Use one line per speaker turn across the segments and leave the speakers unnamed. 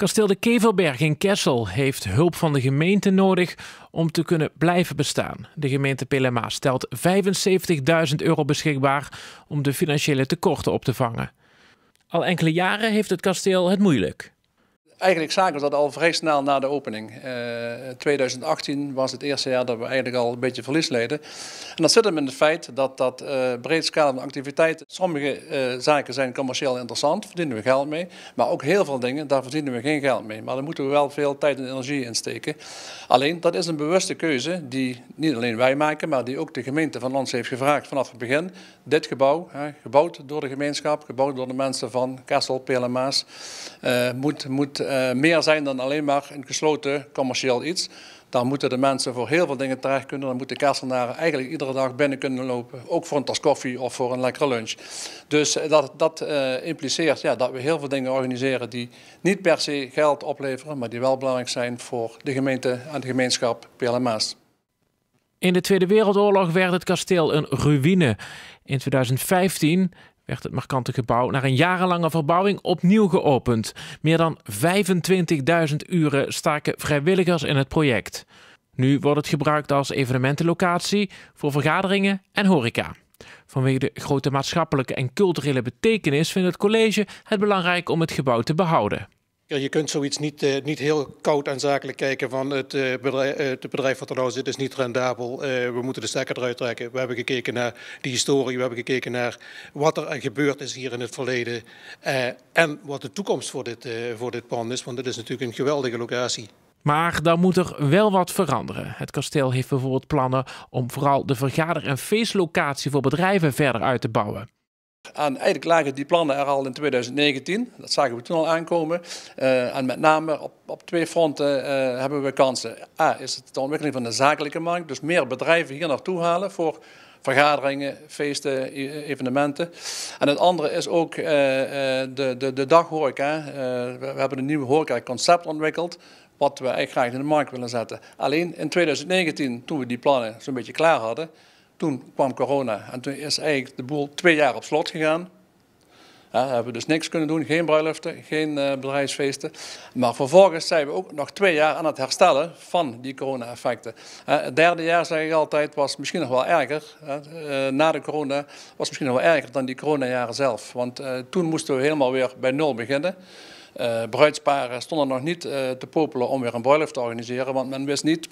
Kasteel de Kevelberg in Kessel heeft hulp van de gemeente nodig om te kunnen blijven bestaan. De gemeente Pelema stelt 75.000 euro beschikbaar om de financiële tekorten op te vangen. Al enkele jaren heeft het kasteel het moeilijk
eigenlijk zagen we dat al vrij snel na de opening. 2018 eh, was het eerste jaar dat we eigenlijk al een beetje verlies leden. En dat zit hem in het feit dat dat eh, scala aan activiteiten, sommige eh, zaken zijn commercieel interessant, verdienen we geld mee. Maar ook heel veel dingen, daar verdienen we geen geld mee. Maar daar moeten we wel veel tijd en energie in steken. Alleen, dat is een bewuste keuze die niet alleen wij maken, maar die ook de gemeente van ons heeft gevraagd vanaf het begin. Dit gebouw, gebouwd door de gemeenschap, gebouwd door de mensen van Kessel, Pelemaas, moet, moet eh, meer zijn dan alleen maar een gesloten commercieel iets. Dan moeten de mensen voor heel veel dingen terecht kunnen. Dan moeten kersenaren eigenlijk iedere dag binnen kunnen lopen. Ook voor een tas koffie of voor een lekkere lunch. Dus eh, dat, dat eh, impliceert ja, dat we heel veel dingen organiseren die niet per se geld opleveren, maar die wel belangrijk zijn voor de gemeente en de gemeenschap PLMas.
In de Tweede Wereldoorlog werd het kasteel een ruïne. In 2015 werd het markante gebouw na een jarenlange verbouwing opnieuw geopend. Meer dan 25.000 uren staken vrijwilligers in het project. Nu wordt het gebruikt als evenementenlocatie voor vergaderingen en horeca. Vanwege de grote maatschappelijke en culturele betekenis vindt het college het belangrijk om het gebouw te behouden.
Je kunt zoiets niet, eh, niet heel koud en zakelijk kijken van het eh, bedrijf, het bedrijf wat er nou zit is niet rendabel. Eh, we moeten de stekker eruit trekken. We hebben gekeken naar die historie, we hebben gekeken naar wat er gebeurd is hier in het verleden en wat de toekomst voor dit, voor dit pand is. Want dit is natuurlijk een geweldige locatie.
Maar dan moet er wel wat veranderen. Het kasteel heeft bijvoorbeeld plannen om vooral de vergader- en feestlocatie voor bedrijven verder uit te bouwen.
Aan eigenlijk lagen die plannen er al in 2019, dat zagen we toen al aankomen. Eh, en met name op, op twee fronten eh, hebben we kansen. A is het de ontwikkeling van de zakelijke markt, dus meer bedrijven hier naartoe halen voor vergaderingen, feesten, e-, evenementen. En het andere is ook eh, de, de, de daghoreca. we hebben een nieuw horeca-concept ontwikkeld, wat we eigenlijk graag in de markt willen zetten. Alleen in 2019, toen we die plannen zo'n beetje klaar hadden, toen kwam corona en toen is eigenlijk de boel twee jaar op slot gegaan. Ja, hebben we dus niks kunnen doen, geen bruiloften, geen eh, bedrijfsfeesten. Maar vervolgens zijn we ook nog twee jaar aan het herstellen van die corona-effecten. Eh, het derde jaar, zeg ik altijd, was misschien nog wel erger. Eh, na de corona was misschien nog wel erger dan die coronajaren zelf. Want toen moesten we helemaal weer bij nul beginnen. bruidsparen stonden nog niet te popelen om weer een bruiloft te organiseren, want men wist niet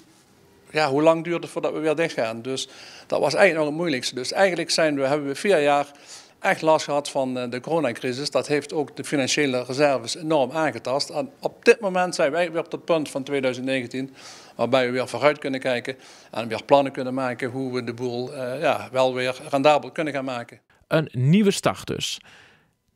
ja, hoe lang duurde het voordat we weer dicht gaan? Dus dat was eigenlijk nog het moeilijkste. Dus eigenlijk zijn we, hebben we vier jaar echt last gehad van eh, de coronacrisis. Dat heeft ook de financiële reserves enorm aangetast. En op dit moment zijn wij weer op het punt van 2019, waarbij we weer vooruit kunnen kijken en weer plannen kunnen maken hoe we de boel eh, ja, wel weer rendabel kunnen gaan maken.
Een nieuwe start dus.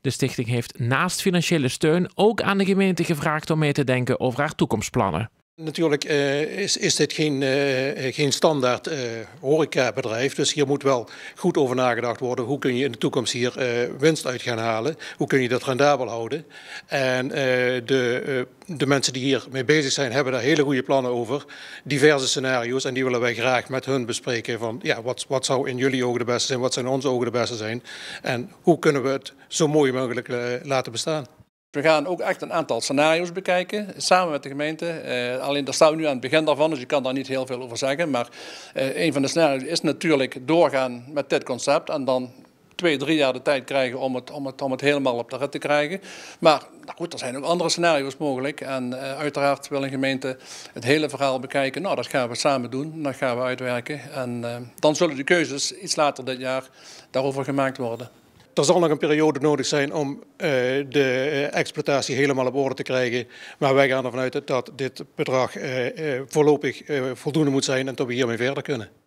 De stichting heeft naast financiële steun ook aan de gemeente gevraagd om mee te denken over haar toekomstplannen.
Natuurlijk eh, is, is dit geen, eh, geen standaard uh, horecabedrijf. Dus hier moet wel goed over nagedacht worden. Hoe kun je in de toekomst hier winst uit gaan halen? Hoe kun je dat rendabel houden? En de, de mensen die hier mee bezig zijn, hebben daar hele goede plannen over. Diverse scenario's. En die willen wij graag met hun bespreken. Van ja, wat, wat zou in jullie ogen de beste zijn? Wat zijn in onze ogen de beste zijn? En hoe kunnen we het zo mooi mogelijk laten bestaan?
We gaan ook echt een aantal scenario's bekijken, samen met de gemeente. Eh, alleen daar staan we nu aan het begin daarvan, dus je kan daar niet heel veel over zeggen. Maar eh, een van de scenario's is natuurlijk doorgaan met dit concept en dan twee, drie jaar de tijd krijgen om het, om het, om het helemaal op de rit te krijgen. Maar nou goed, er zijn ook andere scenario's mogelijk. En eh, uiteraard wil een gemeente het hele verhaal bekijken. Nou, dat gaan we samen doen, dat gaan we uitwerken. En dan zullen de keuzes iets later dit jaar daarover gemaakt worden. Er
zal nog een periode nodig zijn om eh, de eh, exploitatie helemaal op orde te krijgen. Maar wij gaan ervan uit dat dit bedrag eh, voorlopig voldoende moet zijn en dat we hiermee verder kunnen.